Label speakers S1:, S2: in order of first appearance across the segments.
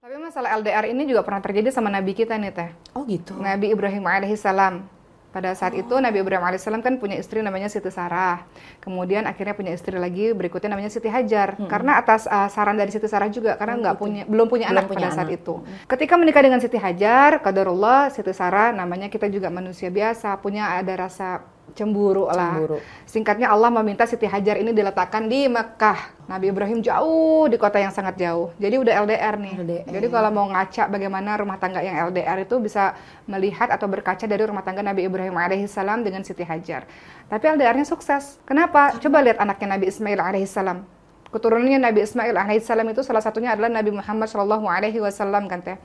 S1: Tapi masalah LDR ini juga pernah terjadi sama Nabi kita nih teh. Oh gitu. Nabi Ibrahim alaihissalam. Pada saat oh. itu Nabi Ibrahim alaihissalam kan punya istri namanya Siti Sarah. Kemudian akhirnya punya istri lagi berikutnya namanya Siti Hajar. Hmm. Karena atas uh, saran dari Siti Sarah juga karena oh, nggak oh, gitu. punya belum punya belum anak punya pada anak. saat itu. Hmm. Ketika menikah dengan Siti Hajar, kadarullah Siti Sarah namanya kita juga manusia biasa punya ada rasa cemburu lah. Cemburu. Singkatnya Allah meminta Siti Hajar ini diletakkan di Mekah. Nabi Ibrahim jauh di kota yang sangat jauh. Jadi udah LDR nih. LDR. Jadi kalau mau ngaca bagaimana rumah tangga yang LDR itu bisa melihat atau berkaca dari rumah tangga Nabi Ibrahim alaihissalam dengan Siti Hajar. Tapi LDR-nya sukses. Kenapa? Coba lihat anaknya Nabi Ismail alaihissalam. Keturunannya Nabi Ismail alaihissalam itu salah satunya adalah Nabi Muhammad Shallallahu alaihi wasallam kan teh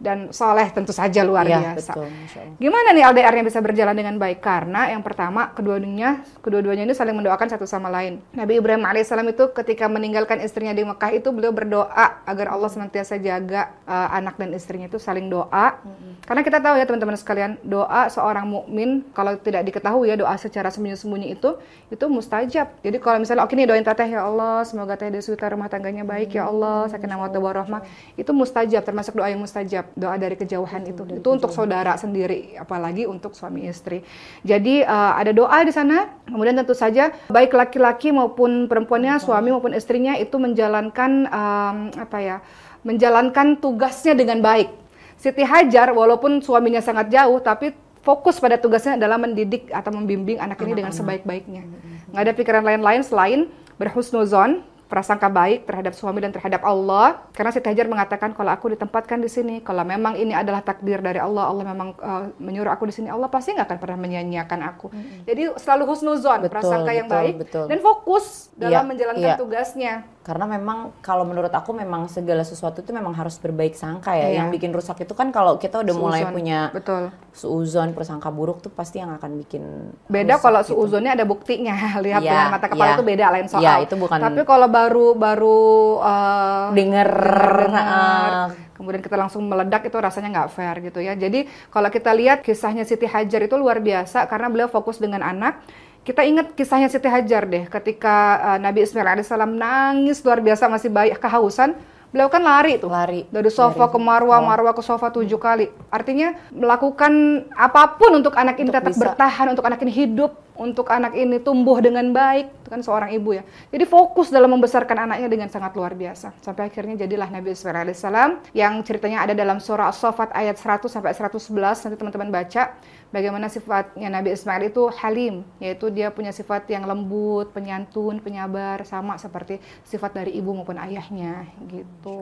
S1: dan soleh tentu saja luar ya, biasa. Betul, Gimana nih LDR-nya bisa berjalan dengan baik? Karena yang pertama kedua-duanya kedua-duanya ini saling mendoakan satu sama lain. Nabi Ibrahim alaihissalam itu ketika meninggalkan istrinya di Mekah itu beliau berdoa agar Allah senantiasa jaga uh, anak dan istrinya itu saling doa. hmm Karena kita tahu ya teman-teman sekalian doa seorang mukmin kalau tidak diketahui ya doa secara sembunyi-sembunyi itu itu mustajab. Jadi kalau misalnya oke nih doain teteh ya Allah semoga teteh di rumah tangganya baik mm-hmm. ya Allah sakinah mawaddah warahmah itu mustajab termasuk doa yang mustajab doa dari kejauhan itu. Dari itu kejauhan. untuk saudara sendiri, apalagi untuk suami istri. Jadi uh, ada doa di sana. Kemudian tentu saja baik laki-laki maupun perempuannya, Betul. suami maupun istrinya itu menjalankan um, apa ya? menjalankan tugasnya dengan baik. Siti Hajar walaupun suaminya sangat jauh tapi fokus pada tugasnya adalah mendidik atau membimbing anak, anak ini dengan sebaik-baiknya. Mm-hmm. Nggak ada pikiran lain-lain selain berhusnuzon prasangka baik terhadap suami dan terhadap Allah karena si Hajar mengatakan kalau aku ditempatkan di sini kalau memang ini adalah takdir dari Allah Allah memang uh, menyuruh aku di sini Allah pasti nggak akan pernah menyanyiakan aku hmm. jadi selalu husnuzon betul, prasangka yang baik betul. dan fokus iya, dalam ya, menjalankan ya. tugasnya karena memang kalau menurut aku memang segala sesuatu itu memang harus berbaik sangka ya. Iya. Yang bikin rusak itu kan kalau kita udah suuzon. mulai punya betul suuzon persangka buruk tuh pasti yang akan bikin beda kalau gitu. suuzonnya ada buktinya. Lihat yeah, dengan ya, mata kepala yeah. itu beda lain soal. Yeah, itu bukan Tapi kalau baru baru uh, denger, denger, denger uh, kemudian kita langsung meledak itu rasanya nggak fair gitu ya. Jadi kalau kita lihat kisahnya Siti Hajar itu luar biasa karena beliau fokus dengan anak kita ingat kisahnya Siti Hajar deh, ketika uh, Nabi Ismail alaihissalam nangis luar biasa masih baik kehausan, beliau kan lari tuh. Lari. Dari sofa lari. ke marwa, oh. marwa ke sofa tujuh kali. Artinya melakukan apapun untuk anak ini untuk tetap bisa. bertahan, untuk anak ini hidup untuk anak ini tumbuh dengan baik itu kan seorang ibu ya jadi fokus dalam membesarkan anaknya dengan sangat luar biasa sampai akhirnya jadilah Nabi Ismail alaihissalam yang ceritanya ada dalam surah As-Saffat ayat 100 sampai 111 nanti teman-teman baca bagaimana sifatnya Nabi Ismail itu halim yaitu dia punya sifat yang lembut penyantun penyabar sama seperti sifat dari ibu maupun ayahnya gitu